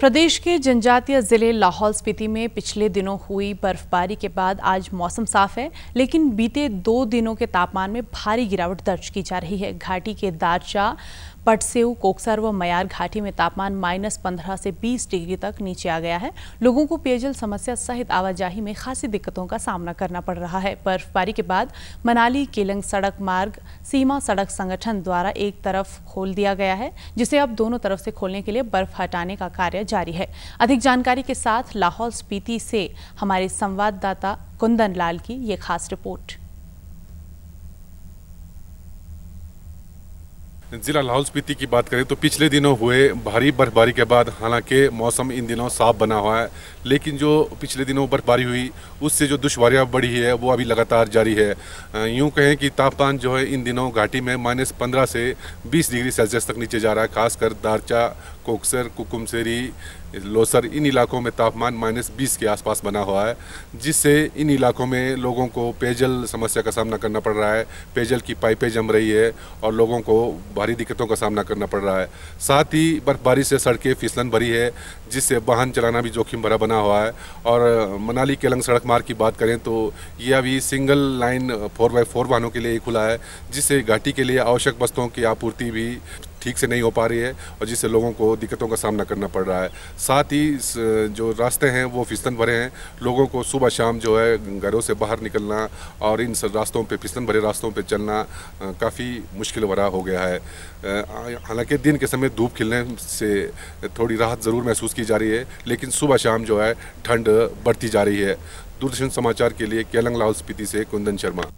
प्रदेश के जनजातीय जिले लाहौल स्पीति में पिछले दिनों हुई बर्फबारी के बाद आज मौसम साफ है लेकिन बीते दो दिनों के तापमान में भारी गिरावट दर्ज की जा रही है घाटी के दारचा पटसेऊ कोकसर व मयार घाटी में तापमान माइनस पंद्रह से बीस डिग्री तक नीचे आ गया है लोगों को पेयजल समस्या सहित आवाजाही में खासी दिक्कतों का सामना करना पड़ रहा है बर्फबारी के बाद मनाली केलंग सड़क मार्ग सीमा सड़क संगठन द्वारा एक तरफ खोल दिया गया है जिसे अब दोनों तरफ से खोलने के लिए बर्फ हटाने का कार्य जारी है अधिक जानकारी के साथ लाहौल स्पीति से हमारे संवाददाता कुंदन लाल की ये खास रिपोर्ट ज़िला लाहौल स्पीति की बात करें तो पिछले दिनों हुए भारी बर्फबारी के बाद हालांकि मौसम इन दिनों साफ बना हुआ है लेकिन जो पिछले दिनों बर्फबारी हुई उससे जो दुशारियाँ बढ़ी है वो अभी लगातार जारी है यूँ कहें कि तापमान जो है इन दिनों घाटी में माइनस पंद्रह से बीस डिग्री सेल्सियस तक नीचे जा रहा है खासकर दारचा कोकसर कुकुमसेरी लोसर इन इलाकों में तापमान माइनस बीस के आसपास बना हुआ है जिससे इन इलाकों में लोगों को पेयजल समस्या का सामना करना पड़ रहा है पेयजल की पाइपें जम रही है और लोगों को भारी दिक्कतों का सामना करना पड़ रहा है साथ ही बर्फबारी से सड़कें फिसलन भरी है जिससे वाहन चलाना भी जोखिम भरा बना हुआ है और मनाली केलंग सड़क मार्ग की बात करें तो यह अभी single line four by four वाहनों के लिए खुला है जिससे घाटी के लिए आवश्यक वस्तुओं की आपूर्ति भी ठीक से नहीं हो पा रही है और जिससे लोगों को दिक्कतों का सामना करना पड़ रहा है साथ ही जो रास्ते हैं वो फिसलन भरे हैं लोगों को सुबह शाम जो है घरों से बाहर निकलना और इन रास्तों पर फिसलन भरे रास्तों पर चलना काफ़ी मुश्किल भरा हो गया है हालांकि दिन के समय धूप खिलने से थोड़ी राहत ज़रूर महसूस की जा रही है लेकिन सुबह शाम जो है ठंड बढ़ती जा रही है दूरदर्शन समाचार के लिए केलंग लाहौल स्पीति से कुंदन शर्मा